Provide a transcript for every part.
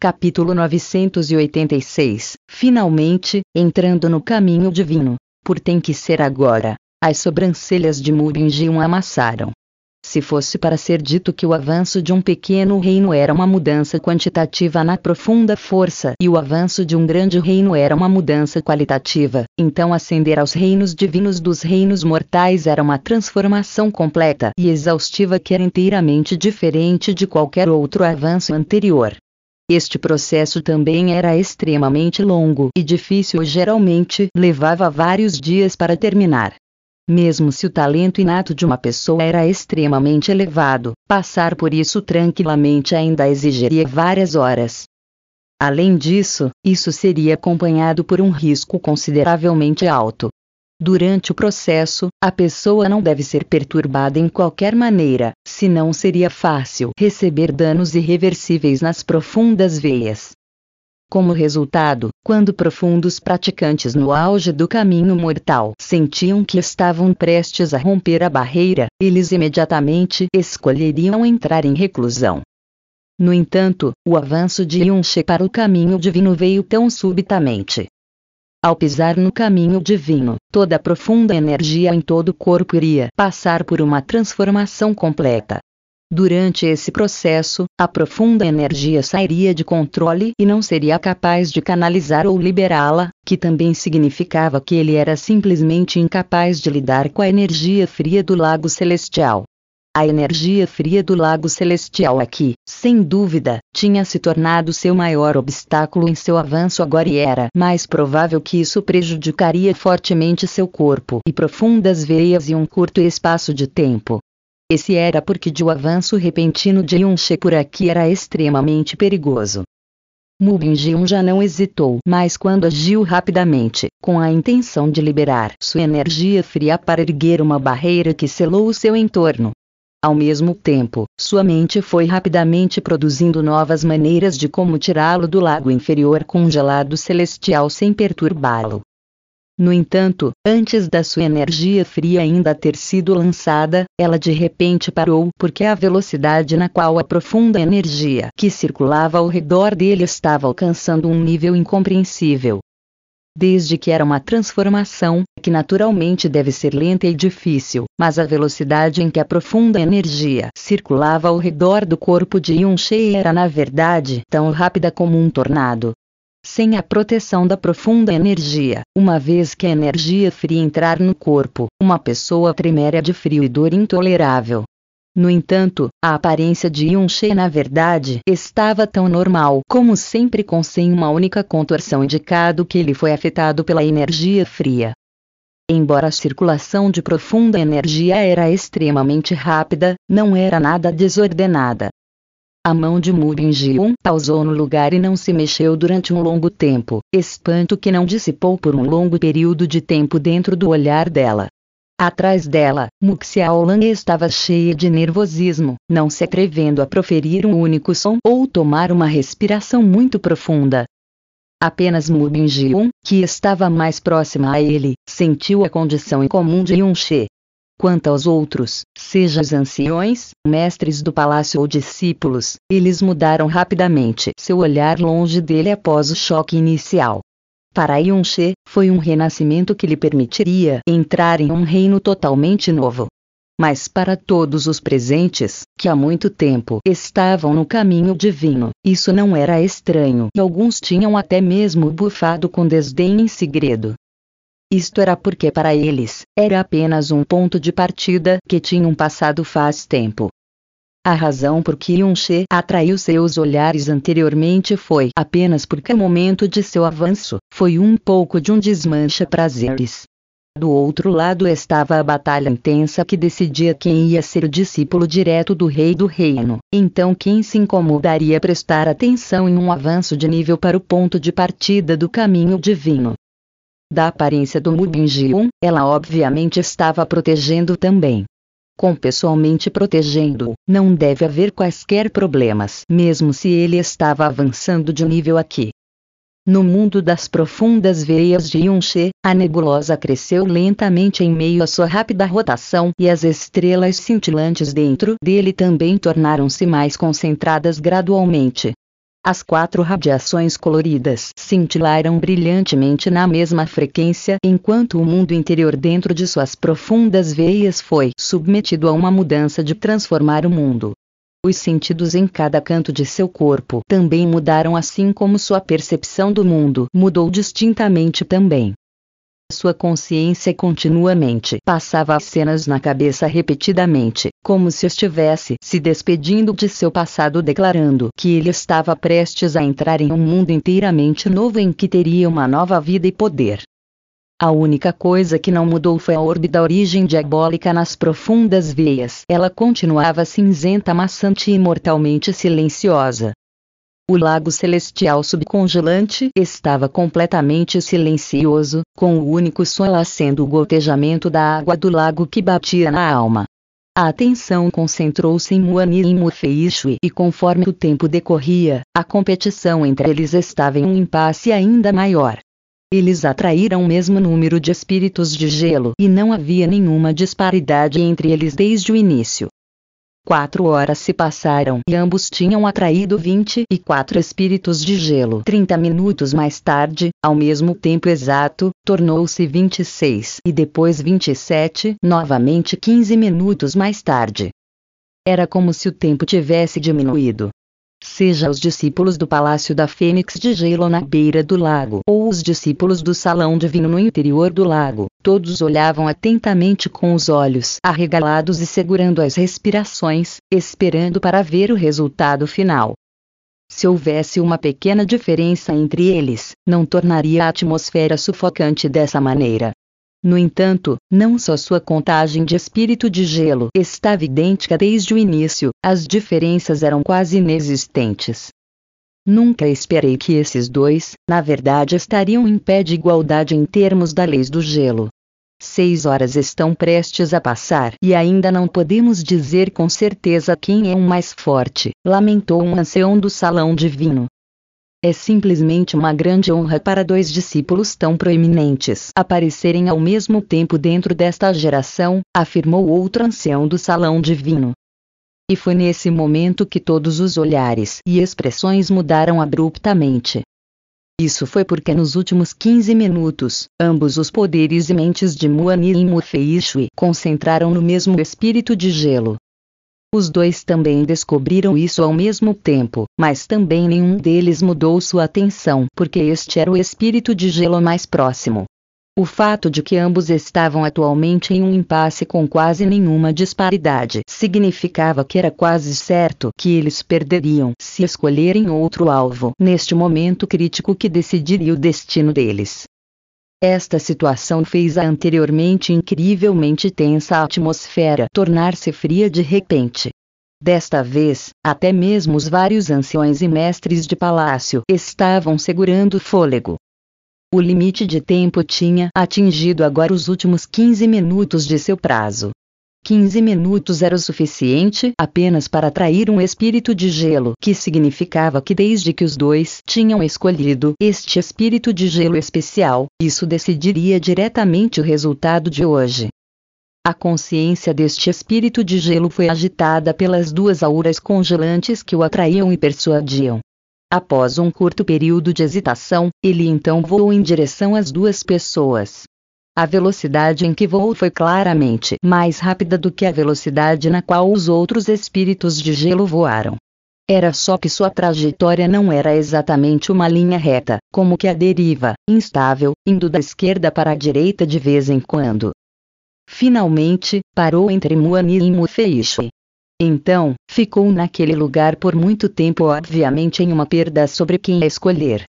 Capítulo 986 Finalmente, entrando no caminho divino. Por tem que ser agora. As sobrancelhas de Muringium amassaram. Se fosse para ser dito que o avanço de um pequeno reino era uma mudança quantitativa na profunda força e o avanço de um grande reino era uma mudança qualitativa, então ascender aos reinos divinos dos reinos mortais era uma transformação completa e exaustiva que era inteiramente diferente de qualquer outro avanço anterior. Este processo também era extremamente longo e difícil e geralmente levava vários dias para terminar. Mesmo se o talento inato de uma pessoa era extremamente elevado, passar por isso tranquilamente ainda exigiria várias horas. Além disso, isso seria acompanhado por um risco consideravelmente alto, Durante o processo, a pessoa não deve ser perturbada em qualquer maneira, senão seria fácil receber danos irreversíveis nas profundas veias. Como resultado, quando profundos praticantes no auge do caminho mortal sentiam que estavam prestes a romper a barreira, eles imediatamente escolheriam entrar em reclusão. No entanto, o avanço de Yunche para o caminho divino veio tão subitamente ao pisar no caminho divino, toda a profunda energia em todo o corpo iria passar por uma transformação completa. Durante esse processo, a profunda energia sairia de controle e não seria capaz de canalizar ou liberá-la, que também significava que ele era simplesmente incapaz de lidar com a energia fria do lago celestial. A energia fria do Lago Celestial aqui, sem dúvida, tinha se tornado seu maior obstáculo em seu avanço agora e era mais provável que isso prejudicaria fortemente seu corpo e profundas veias em um curto espaço de tempo. Esse era porque de o avanço repentino de Yunche por aqui era extremamente perigoso. Mubinjium já não hesitou, mas quando agiu rapidamente, com a intenção de liberar sua energia fria para erguer uma barreira que selou o seu entorno, ao mesmo tempo, sua mente foi rapidamente produzindo novas maneiras de como tirá-lo do lago inferior congelado celestial sem perturbá-lo. No entanto, antes da sua energia fria ainda ter sido lançada, ela de repente parou porque a velocidade na qual a profunda energia que circulava ao redor dele estava alcançando um nível incompreensível, desde que era uma transformação, que naturalmente deve ser lenta e difícil, mas a velocidade em que a profunda energia circulava ao redor do corpo de Yunchei era na verdade tão rápida como um tornado. Sem a proteção da profunda energia, uma vez que a energia fria entrar no corpo, uma pessoa tremeria de frio e dor intolerável. No entanto, a aparência de Yunche na verdade estava tão normal como sempre com sem uma única contorção indicado que ele foi afetado pela energia fria. Embora a circulação de profunda energia era extremamente rápida, não era nada desordenada. A mão de Murin Jiun pausou no lugar e não se mexeu durante um longo tempo, espanto que não dissipou por um longo período de tempo dentro do olhar dela. Atrás dela, Muxiaolan estava cheia de nervosismo, não se atrevendo a proferir um único som ou tomar uma respiração muito profunda. Apenas Mubin Jiun, que estava mais próxima a ele, sentiu a condição incomum de Yunxi. Quanto aos outros, seja os anciões, mestres do palácio ou discípulos, eles mudaram rapidamente seu olhar longe dele após o choque inicial. Para yun foi um renascimento que lhe permitiria entrar em um reino totalmente novo. Mas para todos os presentes, que há muito tempo estavam no caminho divino, isso não era estranho e alguns tinham até mesmo bufado com desdém em segredo. Isto era porque para eles, era apenas um ponto de partida que tinham passado faz tempo. A razão por que Yunche atraiu seus olhares anteriormente foi apenas porque o momento de seu avanço foi um pouco de um desmancha prazeres. Do outro lado estava a batalha intensa que decidia quem ia ser o discípulo direto do rei do reino. Então, quem se incomodaria prestar atenção em um avanço de nível para o ponto de partida do caminho divino? Da aparência do Mubinjiun, ela obviamente estava protegendo também, com pessoalmente protegendo-o, não deve haver quaisquer problemas, mesmo se ele estava avançando de nível aqui. No mundo das profundas veias de Yunche, a nebulosa cresceu lentamente em meio à sua rápida rotação e as estrelas cintilantes dentro dele também tornaram-se mais concentradas gradualmente. As quatro radiações coloridas cintilaram brilhantemente na mesma frequência enquanto o mundo interior dentro de suas profundas veias foi submetido a uma mudança de transformar o mundo. Os sentidos em cada canto de seu corpo também mudaram, assim como sua percepção do mundo mudou distintamente também. Sua consciência continuamente passava as cenas na cabeça repetidamente, como se estivesse se despedindo de seu passado, declarando que ele estava prestes a entrar em um mundo inteiramente novo em que teria uma nova vida e poder. A única coisa que não mudou foi a órbita origem diabólica nas profundas veias. Ela continuava cinzenta, maçante e mortalmente silenciosa, o lago celestial subcongelante estava completamente silencioso, com o único som lá sendo o gotejamento da água do lago que batia na alma. A atenção concentrou-se em Muani e Shui, e conforme o tempo decorria, a competição entre eles estava em um impasse ainda maior. Eles atraíram o mesmo número de espíritos de gelo e não havia nenhuma disparidade entre eles desde o início. Quatro horas se passaram e ambos tinham atraído 24 espíritos de gelo. 30 minutos mais tarde, ao mesmo tempo exato, tornou-se 26 e depois 27, novamente 15 minutos mais tarde. Era como se o tempo tivesse diminuído seja os discípulos do Palácio da Fênix de Gelo na beira do lago ou os discípulos do Salão Divino no interior do lago, todos olhavam atentamente com os olhos arregalados e segurando as respirações, esperando para ver o resultado final. Se houvesse uma pequena diferença entre eles, não tornaria a atmosfera sufocante dessa maneira. No entanto, não só sua contagem de espírito de gelo estava idêntica desde o início, as diferenças eram quase inexistentes. Nunca esperei que esses dois, na verdade, estariam em pé de igualdade em termos da lei do gelo. Seis horas estão prestes a passar e ainda não podemos dizer com certeza quem é o mais forte, lamentou um ancião do salão divino. É simplesmente uma grande honra para dois discípulos tão proeminentes aparecerem ao mesmo tempo dentro desta geração, afirmou outro ancião do salão divino. E foi nesse momento que todos os olhares e expressões mudaram abruptamente. Isso foi porque nos últimos 15 minutos, ambos os poderes e mentes de Muani e Shui concentraram no mesmo espírito de gelo, os dois também descobriram isso ao mesmo tempo, mas também nenhum deles mudou sua atenção, porque este era o espírito de gelo mais próximo. O fato de que ambos estavam atualmente em um impasse com quase nenhuma disparidade significava que era quase certo que eles perderiam se escolherem outro alvo neste momento crítico que decidiria o destino deles. Esta situação fez a anteriormente incrivelmente tensa atmosfera tornar-se fria de repente. Desta vez, até mesmo os vários anciões e mestres de palácio estavam segurando fôlego. O limite de tempo tinha atingido agora os últimos 15 minutos de seu prazo. 15 minutos era o suficiente apenas para atrair um espírito de gelo, que significava que desde que os dois tinham escolhido este espírito de gelo especial, isso decidiria diretamente o resultado de hoje. A consciência deste espírito de gelo foi agitada pelas duas auras congelantes que o atraíam e persuadiam. Após um curto período de hesitação, ele então voou em direção às duas pessoas. A velocidade em que voou foi claramente mais rápida do que a velocidade na qual os outros espíritos de gelo voaram. Era só que sua trajetória não era exatamente uma linha reta, como que a deriva, instável, indo da esquerda para a direita de vez em quando. Finalmente, parou entre Muani e Mufeishi. Então, ficou naquele lugar por muito tempo obviamente em uma perda sobre quem escolher.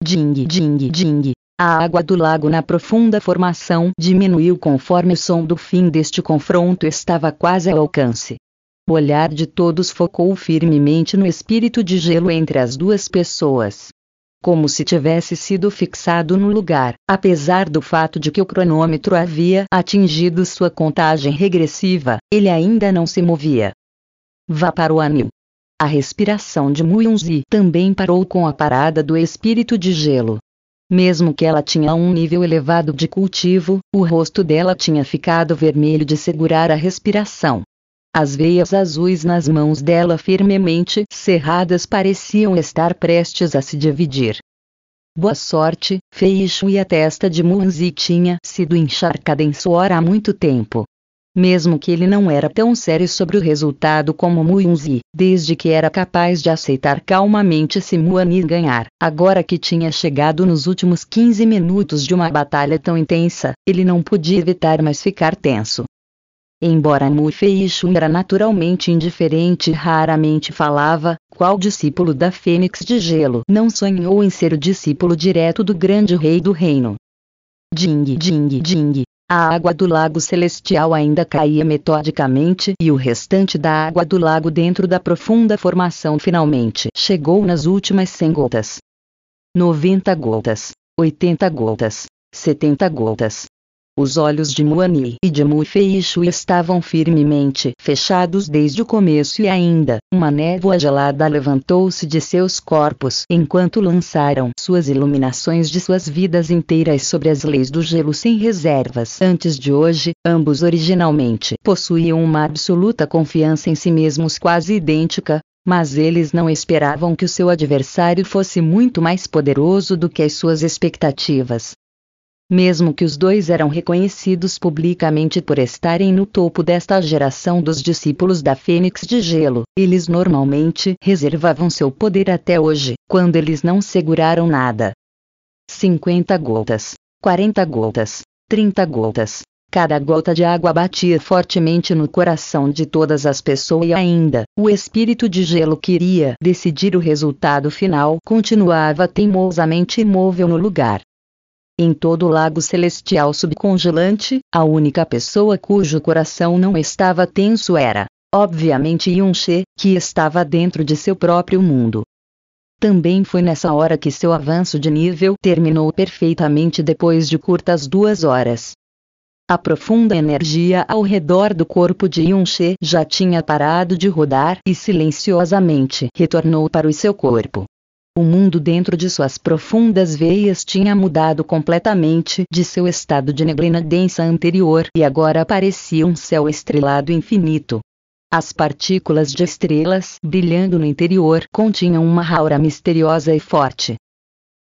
Ding ding ding a água do lago na profunda formação diminuiu conforme o som do fim deste confronto estava quase ao alcance. O olhar de todos focou firmemente no espírito de gelo entre as duas pessoas. Como se tivesse sido fixado no lugar, apesar do fato de que o cronômetro havia atingido sua contagem regressiva, ele ainda não se movia. Vá para o anil. A respiração de Muunzi também parou com a parada do espírito de gelo. Mesmo que ela tinha um nível elevado de cultivo, o rosto dela tinha ficado vermelho de segurar a respiração. As veias azuis nas mãos dela firmemente cerradas pareciam estar prestes a se dividir. Boa sorte, Feixo e a testa de Munzi tinha sido encharcada em suor há muito tempo mesmo que ele não era tão sério sobre o resultado como Yunzi, desde que era capaz de aceitar calmamente Ani ganhar. Agora que tinha chegado nos últimos 15 minutos de uma batalha tão intensa, ele não podia evitar mais ficar tenso. Embora Mu Feixun era naturalmente indiferente e raramente falava, qual discípulo da Fênix de Gelo não sonhou em ser o discípulo direto do grande rei do reino? Ding, ding, ding, a água do Lago Celestial ainda caía metodicamente e o restante da água do lago dentro da profunda formação finalmente chegou nas últimas 100 gotas. 90 gotas, 80 gotas, 70 gotas, os olhos de Muani e de Mu Shui estavam firmemente fechados desde o começo e ainda, uma névoa gelada levantou-se de seus corpos enquanto lançaram suas iluminações de suas vidas inteiras sobre as leis do gelo sem reservas. Antes de hoje, ambos originalmente possuíam uma absoluta confiança em si mesmos quase idêntica, mas eles não esperavam que o seu adversário fosse muito mais poderoso do que as suas expectativas mesmo que os dois eram reconhecidos publicamente por estarem no topo desta geração dos discípulos da Fênix de Gelo, eles normalmente reservavam seu poder até hoje, quando eles não seguraram nada. 50 gotas, 40 gotas, 30 gotas. Cada gota de água batia fortemente no coração de todas as pessoas e ainda, o espírito de gelo queria decidir o resultado final continuava teimosamente imóvel no lugar. Em todo o lago celestial subcongelante, a única pessoa cujo coração não estava tenso era, obviamente, Yunche, que estava dentro de seu próprio mundo. Também foi nessa hora que seu avanço de nível terminou perfeitamente depois de curtas duas horas. A profunda energia ao redor do corpo de Yunche já tinha parado de rodar e silenciosamente retornou para o seu corpo. O mundo dentro de suas profundas veias tinha mudado completamente de seu estado de neblina densa anterior e agora parecia um céu estrelado infinito. As partículas de estrelas brilhando no interior continham uma aura misteriosa e forte.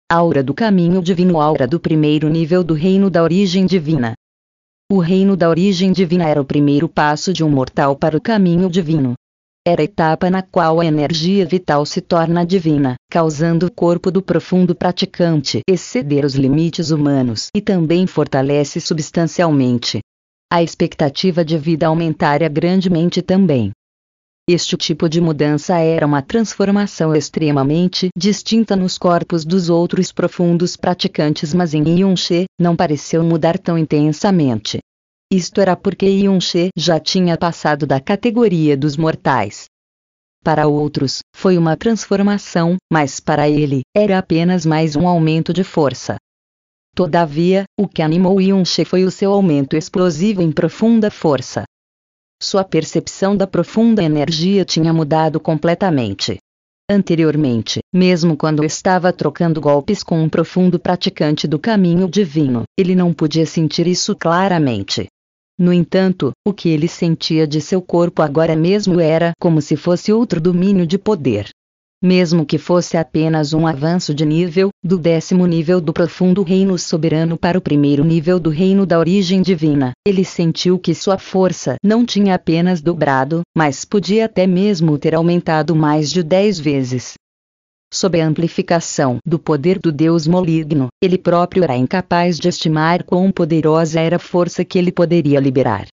Aura do caminho divino, aura do primeiro nível do reino da origem divina. O reino da origem divina era o primeiro passo de um mortal para o caminho divino. Era a etapa na qual a energia vital se torna divina, causando o corpo do profundo praticante exceder os limites humanos e também fortalece substancialmente. A expectativa de vida aumentaria grandemente também. Este tipo de mudança era uma transformação extremamente distinta nos corpos dos outros profundos praticantes, mas em Yunche não pareceu mudar tão intensamente, isto era porque yun já tinha passado da categoria dos mortais. Para outros, foi uma transformação, mas para ele, era apenas mais um aumento de força. Todavia, o que animou yun foi o seu aumento explosivo em profunda força. Sua percepção da profunda energia tinha mudado completamente. Anteriormente, mesmo quando estava trocando golpes com um profundo praticante do caminho divino, ele não podia sentir isso claramente. No entanto, o que ele sentia de seu corpo agora mesmo era como se fosse outro domínio de poder. Mesmo que fosse apenas um avanço de nível, do décimo nível do profundo reino soberano para o primeiro nível do reino da origem divina, ele sentiu que sua força não tinha apenas dobrado, mas podia até mesmo ter aumentado mais de dez vezes sob a amplificação do poder do Deus maligno, ele próprio era incapaz de estimar quão poderosa era a força que ele poderia liberar.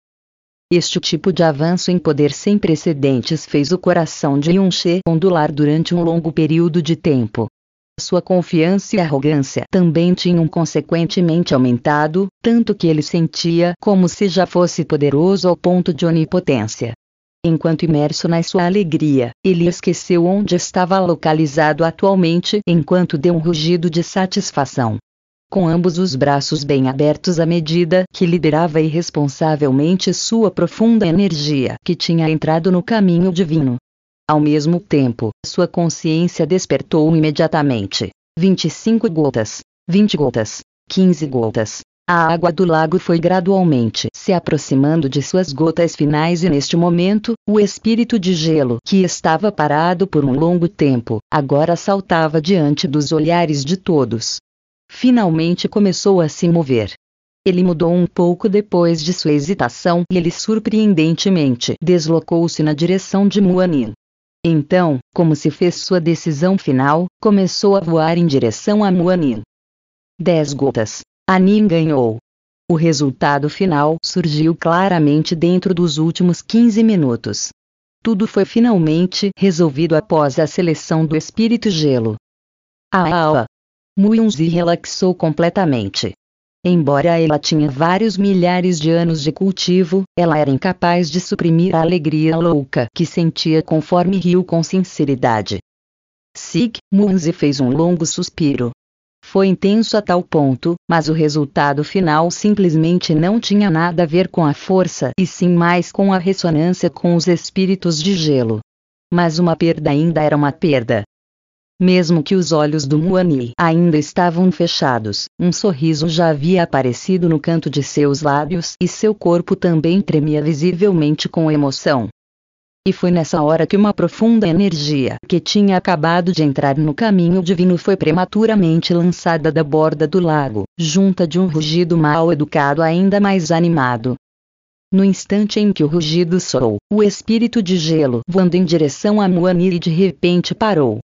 Este tipo de avanço em poder sem precedentes fez o coração de Yunche ondular durante um longo período de tempo. Sua confiança e arrogância também tinham consequentemente aumentado, tanto que ele sentia como se já fosse poderoso ao ponto de onipotência. Enquanto imerso na sua alegria, ele esqueceu onde estava localizado atualmente enquanto deu um rugido de satisfação. Com ambos os braços bem abertos à medida que liberava irresponsavelmente sua profunda energia que tinha entrado no caminho divino. Ao mesmo tempo, sua consciência despertou imediatamente. 25 gotas, 20 gotas, 15 gotas. A água do lago foi gradualmente se aproximando de suas gotas finais e neste momento, o espírito de gelo que estava parado por um longo tempo, agora saltava diante dos olhares de todos. Finalmente começou a se mover. Ele mudou um pouco depois de sua hesitação e ele surpreendentemente deslocou-se na direção de Muanin. Então, como se fez sua decisão final, começou a voar em direção a Muanin. Dez gotas. Anin ganhou, o resultado final surgiu claramente dentro dos últimos 15 minutos. Tudo foi finalmente resolvido após a seleção do espírito gelo. Ah, ah, ah. Muunzi relaxou completamente. Embora ela tinha vários milhares de anos de cultivo, ela era incapaz de suprimir a alegria louca que sentia conforme riu com sinceridade. Sig Munzi fez um longo suspiro foi intenso a tal ponto, mas o resultado final simplesmente não tinha nada a ver com a força e sim mais com a ressonância com os espíritos de gelo. Mas uma perda ainda era uma perda. Mesmo que os olhos do Muani ainda estavam fechados, um sorriso já havia aparecido no canto de seus lábios e seu corpo também tremia visivelmente com emoção. E foi nessa hora que uma profunda energia que tinha acabado de entrar no caminho divino foi prematuramente lançada da borda do lago, junta de um rugido mal educado ainda mais animado. No instante em que o rugido soou, o espírito de gelo voando em direção a Muani de repente parou,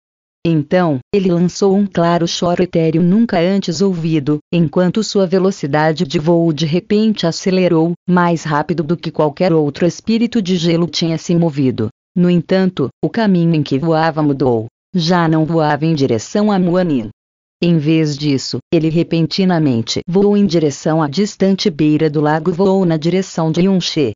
então, ele lançou um claro choro etéreo nunca antes ouvido, enquanto sua velocidade de voo de repente acelerou, mais rápido do que qualquer outro espírito de gelo tinha se movido. No entanto, o caminho em que voava mudou. Já não voava em direção a Muanin. Em vez disso, ele repentinamente voou em direção à distante beira do lago voou na direção de Yunche,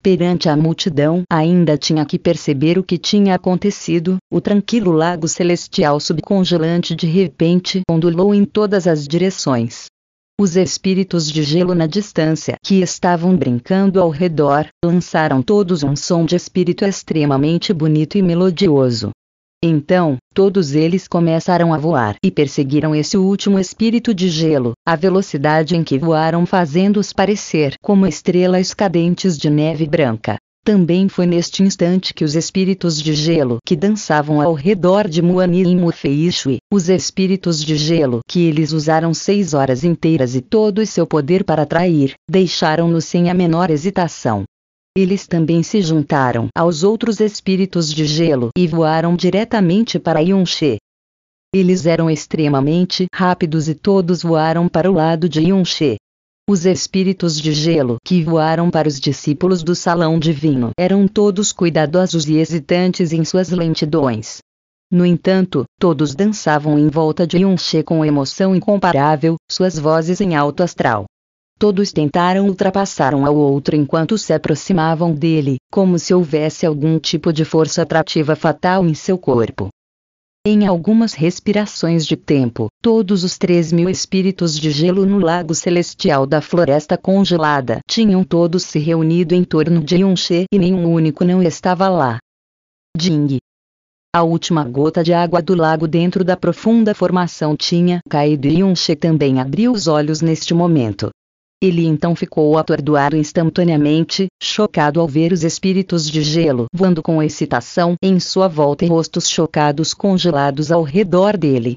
Perante a multidão, ainda tinha que perceber o que tinha acontecido. O tranquilo lago celestial subcongelante de repente ondulou em todas as direções. Os espíritos de gelo na distância que estavam brincando ao redor lançaram todos um som de espírito extremamente bonito e melodioso. Então, todos eles começaram a voar e perseguiram esse último espírito de gelo, a velocidade em que voaram fazendo-os parecer como estrelas cadentes de neve branca. Também foi neste instante que os espíritos de gelo que dançavam ao redor de Muani e Mufeishui, os espíritos de gelo que eles usaram seis horas inteiras e todo o seu poder para atrair, deixaram-no sem a menor hesitação. Eles também se juntaram aos outros espíritos de gelo e voaram diretamente para Yunche. Eles eram extremamente rápidos e todos voaram para o lado de Yunche. Os espíritos de gelo que voaram para os discípulos do salão divino eram todos cuidadosos e hesitantes em suas lentidões. No entanto, todos dançavam em volta de Yunche com emoção incomparável, suas vozes em alto astral, Todos tentaram ultrapassar um ao outro enquanto se aproximavam dele, como se houvesse algum tipo de força atrativa fatal em seu corpo. Em algumas respirações de tempo, todos os três mil espíritos de gelo no lago celestial da floresta congelada tinham todos se reunido em torno de Yunche e nenhum único não estava lá. Ding. A última gota de água do lago dentro da profunda formação tinha caído e Yunche também abriu os olhos neste momento. Ele então ficou atordoado instantaneamente, chocado ao ver os espíritos de gelo voando com excitação em sua volta e rostos chocados congelados ao redor dele.